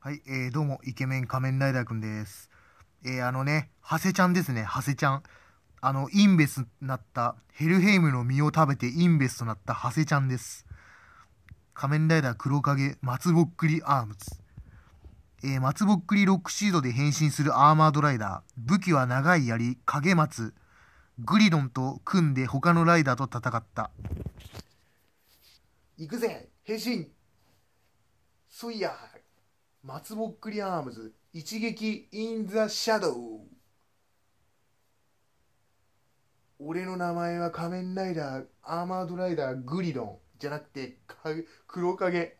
はい、えー、どうも、イケメン仮面ライダーくんです。えー、あのね、ハセちゃんですね、ハセちゃん。あの、インベスなった、ヘルヘイムの実を食べてインベスとなったハセちゃんです。仮面ライダー黒影、松ぼっくりアームズ。えー、松ぼっくりロックシードで変身するアーマードライダー。武器は長い槍、影松。グリドンと組んで他のライダーと戦った。行くぜ変身すいや松ぼっくりアームズ一撃 in the shadow 俺の名前は仮面ライダーアーマードライダーグリドンじゃなくて黒影